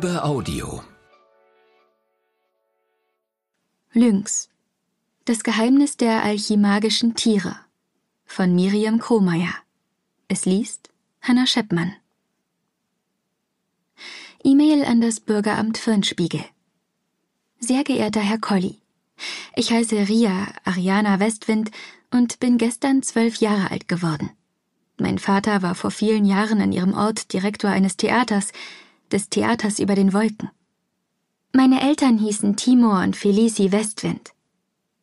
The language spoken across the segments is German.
über Audio. Lynx. Das Geheimnis der alchimagischen Tiere. Von Miriam Krohmeier. Es liest Hannah Scheppmann. E-Mail an das Bürgeramt Firnspiegel. Sehr geehrter Herr Colli, ich heiße Ria Ariana Westwind und bin gestern zwölf Jahre alt geworden. Mein Vater war vor vielen Jahren an ihrem Ort Direktor eines Theaters, des Theaters über den Wolken. Meine Eltern hießen Timor und Felici Westwind.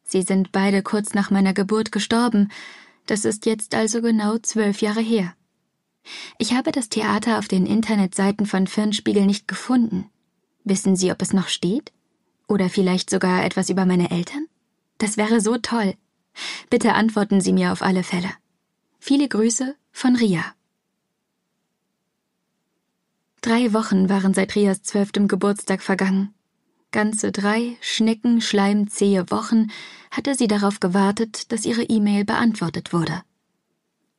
Sie sind beide kurz nach meiner Geburt gestorben, das ist jetzt also genau zwölf Jahre her. Ich habe das Theater auf den Internetseiten von Firnspiegel nicht gefunden. Wissen Sie, ob es noch steht? Oder vielleicht sogar etwas über meine Eltern? Das wäre so toll. Bitte antworten Sie mir auf alle Fälle. Viele Grüße von Ria. Drei Wochen waren seit Rias zwölftem Geburtstag vergangen. Ganze drei Schnecken, Schleim, schneckenschleimzähe Wochen hatte sie darauf gewartet, dass ihre E-Mail beantwortet wurde.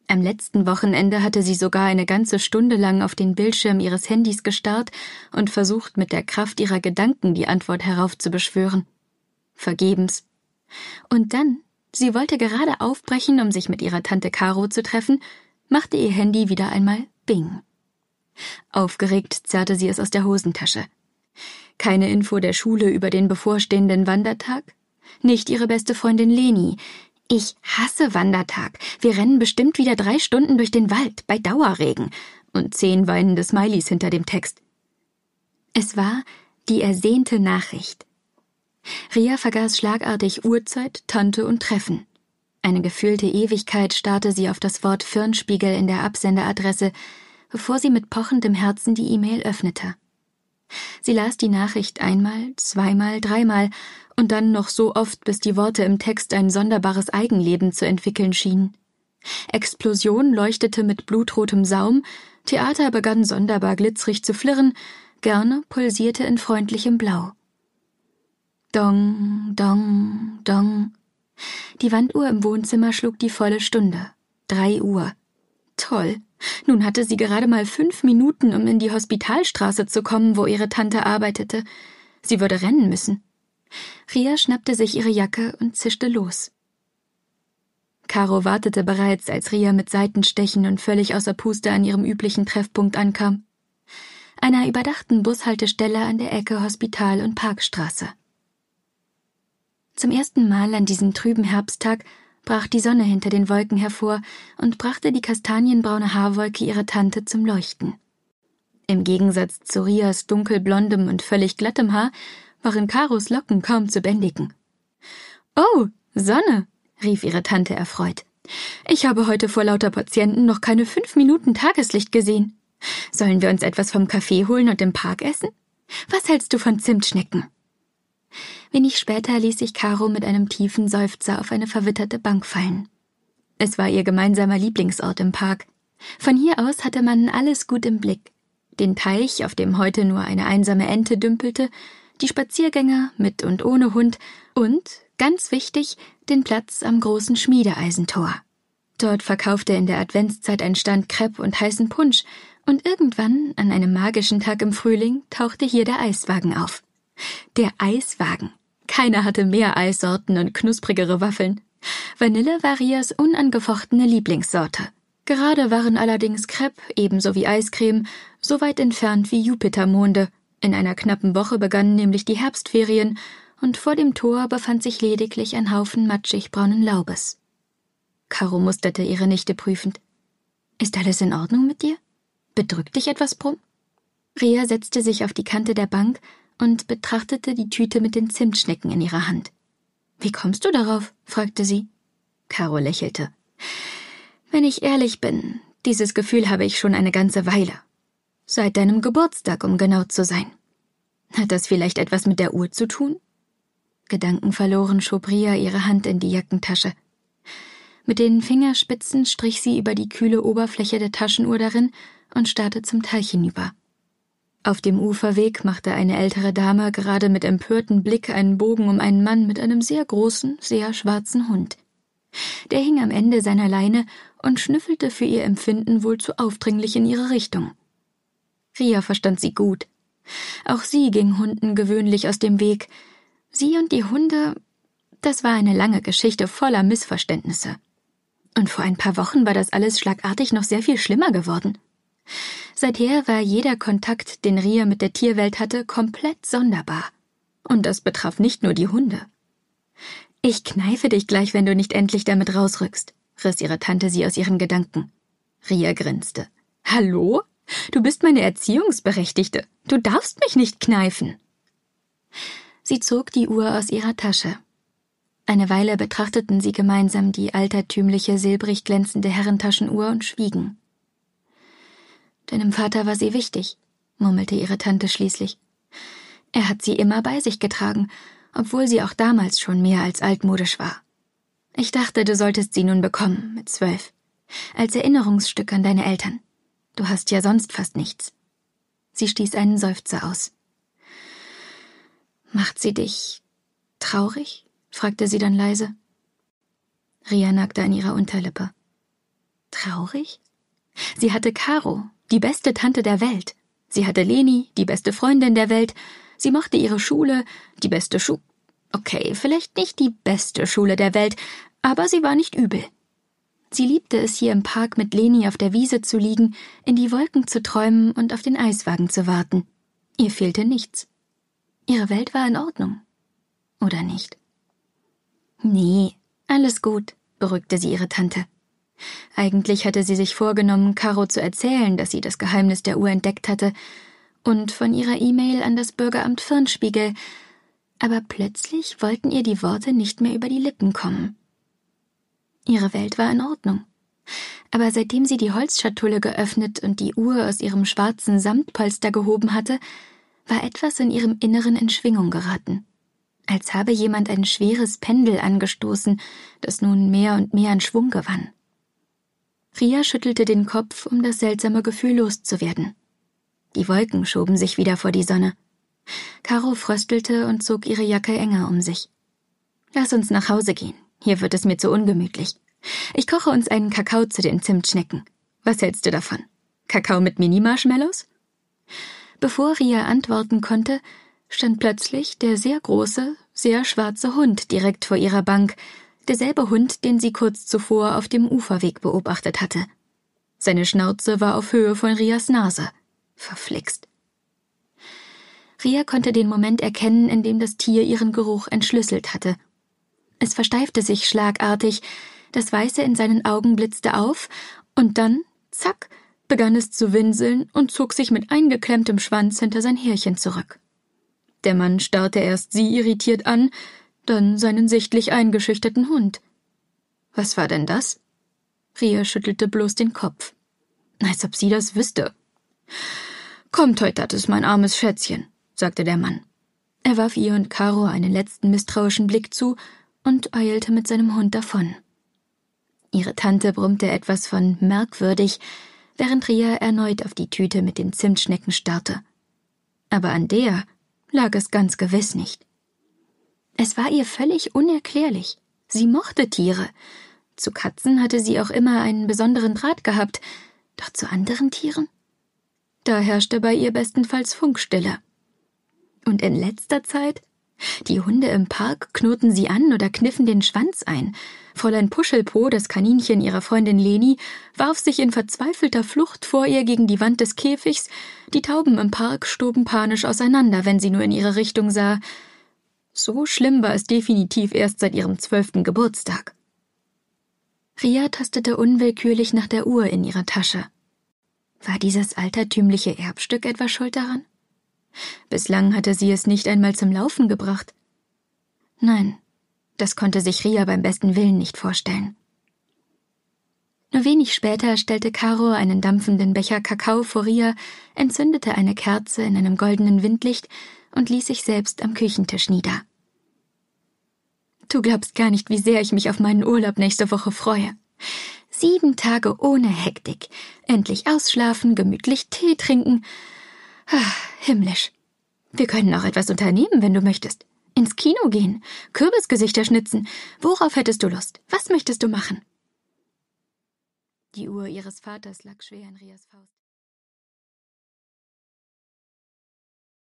Am letzten Wochenende hatte sie sogar eine ganze Stunde lang auf den Bildschirm ihres Handys gestarrt und versucht, mit der Kraft ihrer Gedanken die Antwort heraufzubeschwören. Vergebens. Und dann, sie wollte gerade aufbrechen, um sich mit ihrer Tante Caro zu treffen, machte ihr Handy wieder einmal Bing. Aufgeregt zerrte sie es aus der Hosentasche. Keine Info der Schule über den bevorstehenden Wandertag? Nicht ihre beste Freundin Leni. Ich hasse Wandertag. Wir rennen bestimmt wieder drei Stunden durch den Wald bei Dauerregen und zehn weinende Smileys hinter dem Text. Es war die ersehnte Nachricht. Ria vergaß schlagartig Uhrzeit, Tante und Treffen. Eine gefühlte Ewigkeit starrte sie auf das Wort Firnspiegel in der Absenderadresse, bevor sie mit pochendem Herzen die E-Mail öffnete. Sie las die Nachricht einmal, zweimal, dreimal und dann noch so oft, bis die Worte im Text ein sonderbares Eigenleben zu entwickeln schienen. Explosion leuchtete mit blutrotem Saum, Theater begann sonderbar glitzerig zu flirren, gerne pulsierte in freundlichem Blau. Dong, dong, dong. Die Wanduhr im Wohnzimmer schlug die volle Stunde. Drei Uhr. Toll. Nun hatte sie gerade mal fünf Minuten, um in die Hospitalstraße zu kommen, wo ihre Tante arbeitete. Sie würde rennen müssen. Ria schnappte sich ihre Jacke und zischte los. Caro wartete bereits, als Ria mit Seitenstechen und völlig außer Puste an ihrem üblichen Treffpunkt ankam. Einer überdachten Bushaltestelle an der Ecke Hospital- und Parkstraße. Zum ersten Mal an diesem trüben Herbsttag brach die Sonne hinter den Wolken hervor und brachte die kastanienbraune Haarwolke ihrer Tante zum Leuchten. Im Gegensatz zu Rias dunkelblondem und völlig glattem Haar waren Karos Locken kaum zu bändigen. Oh, Sonne, rief ihre Tante erfreut. Ich habe heute vor lauter Patienten noch keine fünf Minuten Tageslicht gesehen. Sollen wir uns etwas vom Kaffee holen und im Park essen? Was hältst du von Zimtschnecken? Wenig später ließ sich Caro mit einem tiefen Seufzer auf eine verwitterte Bank fallen. Es war ihr gemeinsamer Lieblingsort im Park. Von hier aus hatte man alles gut im Blick. Den Teich, auf dem heute nur eine einsame Ente dümpelte, die Spaziergänger mit und ohne Hund und, ganz wichtig, den Platz am großen Schmiedeeisentor. Dort verkaufte in der Adventszeit ein Stand Crepe und heißen Punsch, und irgendwann, an einem magischen Tag im Frühling, tauchte hier der Eiswagen auf. Der Eiswagen. Keiner hatte mehr Eissorten und knusprigere Waffeln. Vanille war Rias unangefochtene Lieblingssorte. Gerade waren allerdings Crepe ebenso wie Eiscreme so weit entfernt wie Jupitermonde. In einer knappen Woche begannen nämlich die Herbstferien und vor dem Tor befand sich lediglich ein Haufen matschig braunen Laubes. Caro musterte ihre Nichte prüfend. Ist alles in Ordnung mit dir? Bedrückt dich etwas, Brumm? Ria setzte sich auf die Kante der Bank und betrachtete die Tüte mit den Zimtschnecken in ihrer Hand. Wie kommst du darauf? fragte sie. Caro lächelte. Wenn ich ehrlich bin, dieses Gefühl habe ich schon eine ganze Weile. Seit deinem Geburtstag, um genau zu sein. Hat das vielleicht etwas mit der Uhr zu tun? Gedankenverloren schob Ria ihre Hand in die Jackentasche. Mit den Fingerspitzen strich sie über die kühle Oberfläche der Taschenuhr darin und starrte zum Teich hinüber. Auf dem Uferweg machte eine ältere Dame gerade mit empörtem Blick einen Bogen um einen Mann mit einem sehr großen, sehr schwarzen Hund. Der hing am Ende seiner Leine und schnüffelte für ihr Empfinden wohl zu aufdringlich in ihre Richtung. Ria verstand sie gut. Auch sie ging Hunden gewöhnlich aus dem Weg. Sie und die Hunde, das war eine lange Geschichte voller Missverständnisse. Und vor ein paar Wochen war das alles schlagartig noch sehr viel schlimmer geworden. Seither war jeder Kontakt, den Ria mit der Tierwelt hatte, komplett sonderbar. Und das betraf nicht nur die Hunde. Ich kneife dich gleich, wenn du nicht endlich damit rausrückst, riss ihre Tante sie aus ihren Gedanken. Ria grinste. Hallo? Du bist meine Erziehungsberechtigte. Du darfst mich nicht kneifen. Sie zog die Uhr aus ihrer Tasche. Eine Weile betrachteten sie gemeinsam die altertümliche silbrig glänzende Herrentaschenuhr und schwiegen. Deinem Vater war sie wichtig, murmelte ihre Tante schließlich. Er hat sie immer bei sich getragen, obwohl sie auch damals schon mehr als altmodisch war. Ich dachte, du solltest sie nun bekommen, mit zwölf. Als Erinnerungsstück an deine Eltern. Du hast ja sonst fast nichts. Sie stieß einen Seufzer aus. Macht sie dich traurig? fragte sie dann leise. Ria nagte an ihrer Unterlippe. Traurig? Sie hatte Caro, die beste Tante der Welt. Sie hatte Leni, die beste Freundin der Welt. Sie mochte ihre Schule, die beste Schu. Okay, vielleicht nicht die beste Schule der Welt, aber sie war nicht übel. Sie liebte es, hier im Park mit Leni auf der Wiese zu liegen, in die Wolken zu träumen und auf den Eiswagen zu warten. Ihr fehlte nichts. Ihre Welt war in Ordnung. Oder nicht? Nee, alles gut, beruhigte sie ihre Tante. Eigentlich hatte sie sich vorgenommen, Caro zu erzählen, dass sie das Geheimnis der Uhr entdeckt hatte, und von ihrer E-Mail an das Bürgeramt Firnspiegel, aber plötzlich wollten ihr die Worte nicht mehr über die Lippen kommen. Ihre Welt war in Ordnung. Aber seitdem sie die Holzschatulle geöffnet und die Uhr aus ihrem schwarzen Samtpolster gehoben hatte, war etwas in ihrem Inneren in Schwingung geraten. Als habe jemand ein schweres Pendel angestoßen, das nun mehr und mehr an Schwung gewann. Ria schüttelte den Kopf, um das seltsame Gefühl loszuwerden. Die Wolken schoben sich wieder vor die Sonne. Caro fröstelte und zog ihre Jacke enger um sich. Lass uns nach Hause gehen. Hier wird es mir zu ungemütlich. Ich koche uns einen Kakao zu den Zimtschnecken. Was hältst du davon? Kakao mit Mini-Marshmallows? Bevor Ria antworten konnte, stand plötzlich der sehr große, sehr schwarze Hund direkt vor ihrer Bank derselbe Hund, den sie kurz zuvor auf dem Uferweg beobachtet hatte. Seine Schnauze war auf Höhe von Rias Nase. Verflixt. Ria konnte den Moment erkennen, in dem das Tier ihren Geruch entschlüsselt hatte. Es versteifte sich schlagartig, das Weiße in seinen Augen blitzte auf, und dann, zack, begann es zu winseln und zog sich mit eingeklemmtem Schwanz hinter sein Härchen zurück. Der Mann starrte erst sie irritiert an, dann seinen sichtlich eingeschüchterten Hund. Was war denn das? Ria schüttelte bloß den Kopf. Als ob sie das wüsste. Kommt, heute, das ist mein armes Schätzchen, sagte der Mann. Er warf ihr und Caro einen letzten misstrauischen Blick zu und eilte mit seinem Hund davon. Ihre Tante brummte etwas von merkwürdig, während Ria erneut auf die Tüte mit den Zimtschnecken starrte. Aber an der lag es ganz gewiss nicht. Es war ihr völlig unerklärlich. Sie mochte Tiere. Zu Katzen hatte sie auch immer einen besonderen Draht gehabt, doch zu anderen Tieren? Da herrschte bei ihr bestenfalls Funkstille. Und in letzter Zeit? Die Hunde im Park knurrten sie an oder kniffen den Schwanz ein. Fräulein Puschelpo, das Kaninchen ihrer Freundin Leni, warf sich in verzweifelter Flucht vor ihr gegen die Wand des Käfigs. Die Tauben im Park stoben panisch auseinander, wenn sie nur in ihre Richtung sah. So schlimm war es definitiv erst seit ihrem zwölften Geburtstag. Ria tastete unwillkürlich nach der Uhr in ihrer Tasche. War dieses altertümliche Erbstück etwa schuld daran? Bislang hatte sie es nicht einmal zum Laufen gebracht. Nein, das konnte sich Ria beim besten Willen nicht vorstellen. Nur wenig später stellte Caro einen dampfenden Becher Kakao vor Ria, entzündete eine Kerze in einem goldenen Windlicht und ließ sich selbst am Küchentisch nieder. Du glaubst gar nicht, wie sehr ich mich auf meinen Urlaub nächste Woche freue. Sieben Tage ohne Hektik. Endlich ausschlafen, gemütlich Tee trinken. Ach, himmlisch. Wir können auch etwas unternehmen, wenn du möchtest. Ins Kino gehen, Kürbisgesichter schnitzen. Worauf hättest du Lust? Was möchtest du machen? Die Uhr ihres Vaters lag schwer in Rias Faust.